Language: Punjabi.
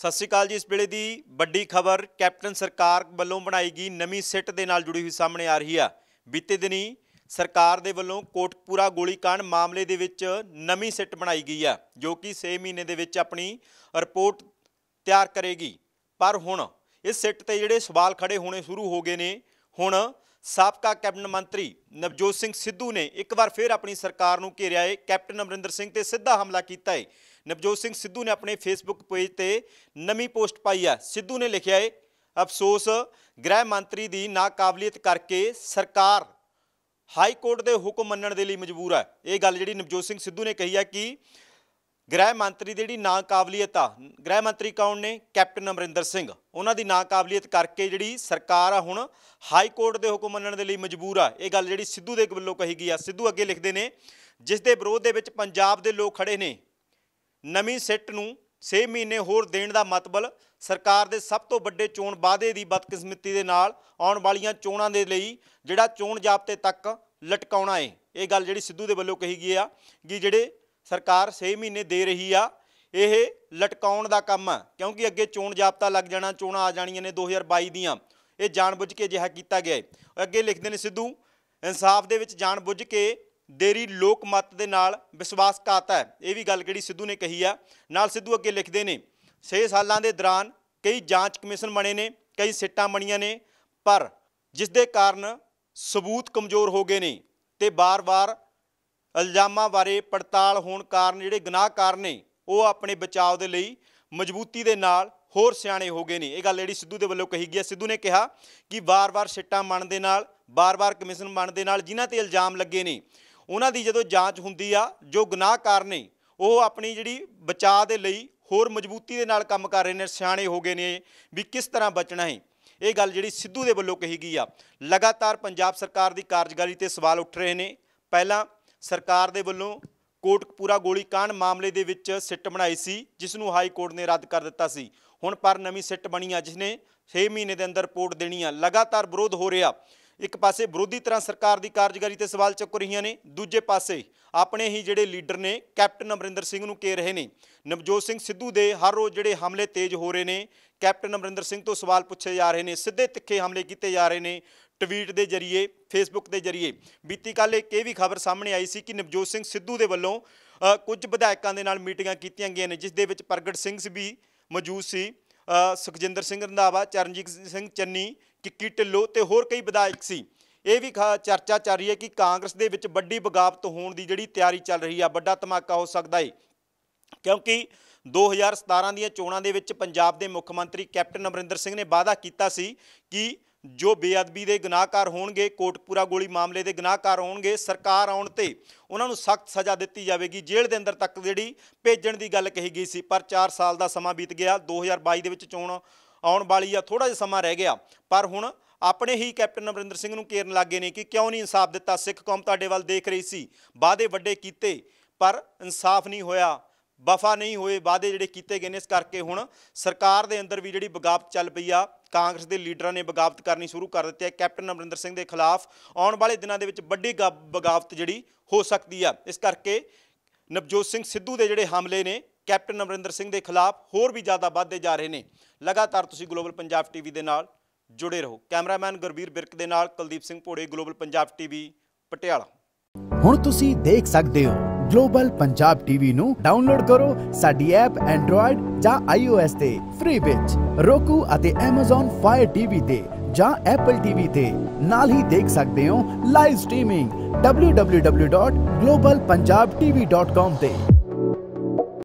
ਸਤਿ ਸ਼੍ਰੀ ਅਕਾਲ ਜੀ ਇਸ ਵੇਲੇ ਦੀ ਵੱਡੀ ਖਬਰ ਕੈਪਟਨ ਸਰਕਾਰ ਵੱਲੋਂ ਬਣਾਈ ਗਈ ਨਵੀਂ ਸਿੱਟ ਦੇ ਨਾਲ ਜੁੜੀ ਹੋਈ ਸਾਹਮਣੇ ਆ ਰਹੀ ਆ ਬੀਤੇ ਦਿਨੀ ਸਰਕਾਰ ਦੇ ਵੱਲੋਂ ਕੋਟਪੂਰਾ ਗੋਲੀकांड ਮਾਮਲੇ ਦੇ ਵਿੱਚ ਨਵੀਂ ਸਿੱਟ ਬਣਾਈ ਗਈ ਆ ਜੋ ਕਿ 6 ਮਹੀਨੇ ਦੇ ਵਿੱਚ ਆਪਣੀ ਰਿਪੋਰਟ ਤਿਆਰ ਕਰੇਗੀ ਪਰ ਹੁਣ ਇਸ ਸਿੱਟ ਤੇ ਜਿਹੜੇ ਸਵਾਲ ਖੜੇ ਹੋਣੇ ਸ਼ੁਰੂ ਹੋ ਗਏ ਨੇ ਹੁਣ ਸਾਬਕਾ ਕੈਬਨਿਟ ਮੰਤਰੀ ਨਵਜੋਤ ਸਿੰਘ ਸਿੱਧੂ ਨੇ ਇੱਕ ਵਾਰ ਫਿਰ ਆਪਣੀ ਸਰਕਾਰ ਨੂੰ ਘੇਰਿਆ ਹੈ ਕੈਪਟਨ ਅਮਰਿੰਦਰ ਸਿੰਘ ਤੇ ਸਿੱਧਾ ਹਮਲਾ ਕੀਤਾ ਹੈ ਨਵਜੋਤ ਸਿੰਘ ਸਿੱਧੂ ਨੇ ਆਪਣੇ ਫੇਸਬੁੱਕ ਪੇਜ ਤੇ ਨਵੀਂ ਪੋਸਟ ਪਾਈ ਆ ਸਿੱਧੂ ਨੇ ਲਿਖਿਆ ਏ ਅਫਸੋਸ ਗ੍ਰਹਿ ਮੰਤਰੀ ਦੀ ਨਾਕਾਬਲੀਅਤ ਕਰਕੇ ਸਰਕਾਰ ਹਾਈ ਕੋਰਟ ਦੇ ਹੁਕਮ ਮੰਨਣ ਦੇ ਲਈ ਮਜਬੂਰ ਹੈ ਇਹ ਗੱਲ ਜਿਹੜੀ ਨਵਜੋਤ ਸਿੰਘ ਸਿੱਧੂ ਨੇ ਕਹੀ ਆ ਕਿ ਗ੍ਰਹਿ ਮੰਤਰੀ ਦੀ ਜਿਹੜੀ ਨਾਕਾਬਲੀਅਤ ਆ ਗ੍ਰਹਿ ਮੰਤਰੀ ਕੌਣ ਨੇ ਕੈਪਟਨ ਅਮਰਿੰਦਰ ਸਿੰਘ ਉਹਨਾਂ ਦੀ ਨਾਕਾਬਲੀਅਤ ਕਰਕੇ ਜਿਹੜੀ ਸਰਕਾਰ ਆ ਹੁਣ ਹਾਈ ਕੋਰਟ ਦੇ ਹੁਕਮ ਮੰਨਣ ਦੇ ਲਈ ਮਜਬੂਰ ਆ ਇਹ ਗੱਲ ਜਿਹੜੀ ਸਿੱਧੂ ਦੇ ਵੱਲੋਂ ਕਹੀ ਗਈ ਆ ਸਿੱਧੂ ਅੱਗੇ ਲਿਖਦੇ ਨੇ ਜਿਸ ਦੇ ਵਿਰੋਧ ਦੇ ਵਿੱਚ ਪੰਜਾਬ ਦੇ ਲੋਕ ਖੜੇ ਨੇ ਨਵੀਂ ਸਿੱਟ ਨੂੰ 6 ਮਹੀਨੇ ਹੋਰ ਦੇਣ ਦਾ ਮਤਬਲ ਸਰਕਾਰ ਦੇ ਸਭ ਤੋਂ ਵੱਡੇ ਚੋਣ ਵਾਅਦੇ ਦੀ ਬਦਕਿਸਮਤੀ ਦੇ ਨਾਲ ਆਉਣ ਵਾਲੀਆਂ ਚੋਣਾਂ ਦੇ ਲਈ ਜਿਹੜਾ ਚੋਣ ਜਾਬਤੇ ਤੱਕ ਲਟਕਾਉਣਾ ਹੈ ਇਹ ਗੱਲ ਜਿਹੜੀ ਸਿੱਧੂ ਦੇ ਵੱਲੋਂ ਕਹੀ ਗਈ ਆ ਕਿ ਜਿਹੜੇ ਸਰਕਾਰ 6 ਮਹੀਨੇ ਦੇ ਰਹੀ ਆ ਇਹ ਲਟਕਾਉਣ ਦਾ ਕੰਮ ਆ ਕਿਉਂਕਿ ਅੱਗੇ ਚੋਣ ਜਾਬਤਾ ਲੱਗ ਜਾਣਾ ਚੋਣਾਂ ਆ ਜਾਣੀਆਂ ਨੇ 2022 ਦੀਆਂ ਇਹ ਜਾਣਬੁੱਝ ਕੇ ਅਜਿਹਾ ਕੀਤਾ ਗਿਆ ਹੈ ਅੱਗੇ ਲਿਖਦੇ ਨੇ ਸਿੱਧੂ ਇਨਸਾਫ ਦੇ ਵਿੱਚ ਜਾਣਬੁੱਝ ਕੇ ਦੇਰੀ ਲੋਕ ਮਤ ਦੇ ਨਾਲ ਵਿਸ਼ਵਾਸਘਾਤ ਹੈ ਇਹ ਵੀ ਗੱਲ ਜਿਹੜੀ ਸਿੱਧੂ ਨੇ ਕਹੀ ਆ ਨਾਲ ਸਿੱਧੂ ਅੱਗੇ ਲਿਖਦੇ ਨੇ 6 ਸਾਲਾਂ ਦੇ ਦੌਰਾਨ ਕਈ ਜਾਂਚ ਕਮਿਸ਼ਨ ਬਣੇ ਨੇ ਕਈ ਸਿੱਟਾਂ ਬਣੀਆਂ ਨੇ ਪਰ ਜਿਸ ਦੇ ਕਾਰਨ ਸਬੂਤ ਕਮਜ਼ੋਰ ਹੋ ਗਏ ਨੇ ਤੇ ਬਾਰ-ਬਾਰ ਇਲਜ਼ਾਮਾਂ ਬਾਰੇ ਪੜਤਾਲ ਹੋਣ ਕਾਰਨ ਜਿਹੜੇ ਗੁਨਾਹਗਾਰ ਨੇ ਉਹ ਆਪਣੇ ਬਚਾਅ ਦੇ ਲਈ ਮਜ਼ਬੂਤੀ ਦੇ ਨਾਲ ਹੋਰ ਸਿਆਣੇ ਹੋ ਗਏ ਨੇ ਇਹ ਗੱਲ ਜਿਹੜੀ ਸਿੱਧੂ ਦੇ ਵੱਲੋਂ ਕਹੀ ਗਈ ਹੈ ਸਿੱਧੂ ਨੇ ਕਿਹਾ ਕਿ ਬਾਰ-ਬਾਰ ਸਿੱਟਾਂ ਮੰਨ ਦੇ ਨਾਲ ਬਾਰ-ਬਾਰ ਕਮਿਸ਼ਨ ਮੰਨ ਦੇ ਨਾਲ ਜਿਨ੍ਹਾਂ ਤੇ ਇਲਜ਼ਾਮ ਲੱਗੇ ਨੇ ਉਹਨਾਂ ਦੀ ਜਦੋਂ ਜਾਂਚ ਹੁੰਦੀ ਆ ਜੋ ਗੁਨਾਹਕਾਰ ਨੇ ਉਹ ਆਪਣੀ ਜਿਹੜੀ ਬਚਾਅ ਦੇ ਲਈ ਹੋਰ ਮਜ਼ਬੂਤੀ ਦੇ ਨਾਲ ਕੰਮ ਕਰ ਰਹੇ ਨੇ ਸਿਆਣੇ ਹੋ ਗਏ ਨੇ ਵੀ ਕਿਸ ਤਰ੍ਹਾਂ ਬਚਣਾ ਹੈ ਇਹ ਗੱਲ ਜਿਹੜੀ ਸਿੱਧੂ ਦੇ ਵੱਲੋਂ ਕਹੀ ਗਈ ਆ ਲਗਾਤਾਰ ਪੰਜਾਬ ਸਰਕਾਰ ਦੀ ਕਾਰਜਕਾਰੀ ਤੇ ਸਵਾਲ ਉੱਠ ਰਹੇ ਨੇ ਪਹਿਲਾਂ ਸਰਕਾਰ ਦੇ ਵੱਲੋਂ ਕੋਟਕਪੂਰਾ ਗੋਲੀ ਕਾਂਡ ਮਾਮਲੇ ਦੇ ਵਿੱਚ ਸਿੱਟ ਬਣਾਈ ਸੀ ਜਿਸ ਨੂੰ ਹਾਈ ਕੋਰਟ ਨੇ ਰੱਦ ਕਰ ਦਿੱਤਾ ਸੀ ਹੁਣ ਪਰ ਨਵੀਂ ਸਿੱਟ ਬਣੀ ਆ ਜਿਸ ਨੇ 6 ਮਹੀਨੇ ਦੇ ਅੰਦਰ ਰਿਪੋਰਟ ਦੇਣੀ ਆ ਲਗਾਤਾਰ ਵਿਰੋਧ ਹੋ ਰਿਹਾ ਇੱਕ ਪਾਸੇ ਵਿਰੋਧੀ ਤਰ੍ਹਾਂ ਸਰਕਾਰ ਦੀ ਕਾਰਜਕਾਰੀ ਤੇ ਸਵਾਲ ਚੱਕ ਰਹੀਆਂ ਨੇ ਦੂਜੇ ਪਾਸੇ ਆਪਣੇ ਹੀ ਜਿਹੜੇ ਲੀਡਰ ਨੇ ਕੈਪਟਨ ਅਮਰਿੰਦਰ ਸਿੰਘ ਨੂੰ ਕਹਿ ਰਹੇ ਨੇ ਨਵਜੋਤ ਸਿੰਘ ਸਿੱਧੂ ਦੇ ਹਰ ਰੋਜ਼ ਜਿਹੜੇ ਹਮਲੇ ਤੇਜ਼ ਹੋ ਰਹੇ ਨੇ ਕੈਪਟਨ ਅਮਰਿੰਦਰ ਸਿੰਘ ਤੋਂ ਸਵਾਲ ਪੁੱਛੇ ਜਾ ਰਹੇ ਨੇ ਸਿੱਧੇ ਤਿੱਖੇ ਹਮਲੇ ਕੀਤੇ ਜਾ ਰਹੇ ਨੇ ਟਵੀਟ ਦੇ ਜ਼ਰੀਏ ਫੇਸਬੁੱਕ ਦੇ ਜ਼ਰੀਏ ਬੀਤੀ ਕੱਲ ਇੱਕ ਇਹ ਵੀ ਖਬਰ ਸਾਹਮਣੇ ਆਈ ਸੀ ਕਿ ਨਵਜੋਤ ਸਿੰਘ ਸਿੱਧੂ ਦੇ ਵੱਲੋਂ ਕੁਝ ਵਿਧਾਇਕਾਂ ਦੇ ਨਾਲ ਮੀਟਿੰਗਾਂ ਕੀਤੀਆਂ ਗਈਆਂ ਨੇ ਜਿਸ ਦੇ ਵਿੱਚ ਪ੍ਰਗਟ ਸਿੰਘ ਵੀ ਮੌਜੂਦ ਸੀ ਸੁਖਜਿੰਦਰ ਸਿੰਘ ਰੰਧਾਵਾ ਚਰਨਜੀਤ ਸਿੰਘ ਚੰਨੀ ਕਿੱਕੀ ਢਿੱਲੋ ਤੇ ਹੋਰ ਕਈ ਵਿਧਾਇਕ ਸੀ ਇਹ ਵੀ ਚਰਚਾ ਚੱਲ ਰਹੀ ਹੈ ਕਿ ਕਾਂਗਰਸ ਦੇ ਵਿੱਚ ਵੱਡੀ ਬਗਾਵਤ ਹੋਣ ਦੀ ਜਿਹੜੀ ਤਿਆਰੀ ਚੱਲ ਰਹੀ ਆ ਵੱਡਾ ਧਮਾਕਾ ਹੋ ਸਕਦਾ ਹੈ ਕਿਉਂਕਿ 2017 ਦੀਆਂ ਚੋਣਾਂ ਦੇ ਵਿੱਚ ਪੰਜਾਬ ਦੇ ਮੁੱਖ ਮੰਤਰੀ ਕੈਪਟਨ ਅਮਰਿੰਦਰ ਸਿੰਘ ਨੇ ਵਾਅਦਾ ਕੀਤਾ ਸੀ ਕਿ ਜੋ ਬੇਅਦਬੀ ਦੇ ਗੁਨਾਹਗਾਰ ਹੋਣਗੇ ਕੋਟਪੂਰਾ ਗੋਲੀ ਮਾਮਲੇ ਦੇ ਗੁਨਾਹਗਾਰ ਹੋਣਗੇ ਸਰਕਾਰ ਆਉਣ ਤੇ ਉਹਨਾਂ ਨੂੰ ਸਖਤ ਸਜ਼ਾ ਦਿੱਤੀ ਜਾਵੇਗੀ ਜੇਲ੍ਹ ਦੇ ਅੰਦਰ ਤੱਕ ਜਿਹੜੀ ਭੇਜਣ ਦੀ ਗੱਲ ਕਹੀ ਗਈ ਸੀ ਪਰ 4 ਸਾਲ ਦਾ ਸਮਾਂ ਬੀਤ ਗਿਆ 2022 ਦੇ ਵਿੱਚ ਚੋਣ ਆਉਣ ਵਾਲੀ ਆ ਥੋੜਾ ਜਿਹਾ ਸਮਾਂ ਰਹਿ ਗਿਆ ਪਰ ਹੁਣ ਆਪਣੇ ਹੀ ਕੈਪਟਨ ਅਮਰਿੰਦਰ ਸਿੰਘ ਨੂੰ ਕੇਰਨ ਲੱਗੇ ਨੇ ਕਿ ਕਿਉਂ ਨਹੀਂ ਇਨਸਾਫ ਦਿੱਤਾ ਸਿੱਖ ਕੌਮ ਤੁਹਾਡੇ ਵੱਲ ਦੇਖ ਰਹੀ ਸੀ ਵਾਅਦੇ ਵੱਡੇ ਕੀਤੇ ਪਰ ਇਨਸਾਫ ਨਹੀਂ ਹੋਇਆ ਵਫਾ ਨਹੀਂ ਹੋਏ ਵਾਅਦੇ ਜਿਹੜੇ ਕੀਤੇ ਗਏ ਨੇ ਇਸ ਕਰਕੇ ਹੁਣ ਸਰਕਾਰ ਦੇ ਅੰਦਰ ਵੀ ਜਿਹੜੀ ਬਗਾਵਤ ਚੱਲ ਪਈ ਆ ਕਾਂਗਰਸ ਦੇ ਲੀਡਰਾਂ ਨੇ ਬਗਾਵਤ ਕਰਨੀ ਸ਼ੁਰੂ ਕਰ ਦਿੱਤੀ ਹੈ ਕੈਪਟਨ ਅਮਰਿੰਦਰ ਸਿੰਘ ਦੇ ਖਿਲਾਫ ਆਉਣ ਵਾਲੇ ਦਿਨਾਂ ਦੇ ਵਿੱਚ ਵੱਡੀ ਬਗਾਵਤ ਜਿਹੜੀ ਹੋ ਸਕਦੀ ਆ ਇਸ ਕਰਕੇ ਨਵਜੋਤ ਸਿੰਘ ਸਿੱਧੂ ਦੇ ਜਿਹੜੇ ਹਮਲੇ ਨੇ ਕੈਪਟਨ ਅਮਰਿੰਦਰ ਸਿੰਘ ਦੇ ਖਿਲਾਫ ਹੋਰ ਵੀ ਜ਼ਿਆਦਾ ਵਾਧੇ ਜਾ ਰਹੇ ਨੇ ਲਗਾਤਾਰ ਤੁਸੀਂ ਗਲੋਬਲ ਪੰਜਾਬ ਟੀਵੀ ਦੇ ਨਾਲ ਜੁੜੇ ਰਹੋ ਕੈਮਰਾਮੈਨ ਗੁਰਵੀਰ ਬਿਰਕ ਦੇ ਨਾਲ ਕੁਲਦੀਪ ਸਿੰਘ ਪੋੜੇ ਗਲੋਬਲ ਪੰਜਾਬ ਟੀਵੀ ਪਟਿਆਲਾ ਹੁਣ ਤੁਸੀਂ ਦੇਖ ਸਕਦੇ ਹੋ ਗਲੋਬਲ ਪੰਜਾਬ ਟੀਵੀ ਨੂੰ ਡਾਊਨਲੋਡ ਕਰੋ ਸਾਡੀ ਐਪ ਐਂਡਰੋਇਡ ਜਾਂ ਆਈਓਐਸ ਤੇ ਫ੍ਰੀ ਵਿੱਚ ਰੋਕੂ ਅਤੇ Amazon ਫਾਇਰ ਟੀਵੀ ਤੇ ਜਾਂ ਐਪਲ ਟੀਵੀ ਤੇ ਨਾਲ ਹੀ ਦੇਖ ਸਕਦੇ ਹੋ ਲਾਈਵ ਸਟ੍ਰੀਮਿੰਗ www.globalpunjabtv.com ਤੇ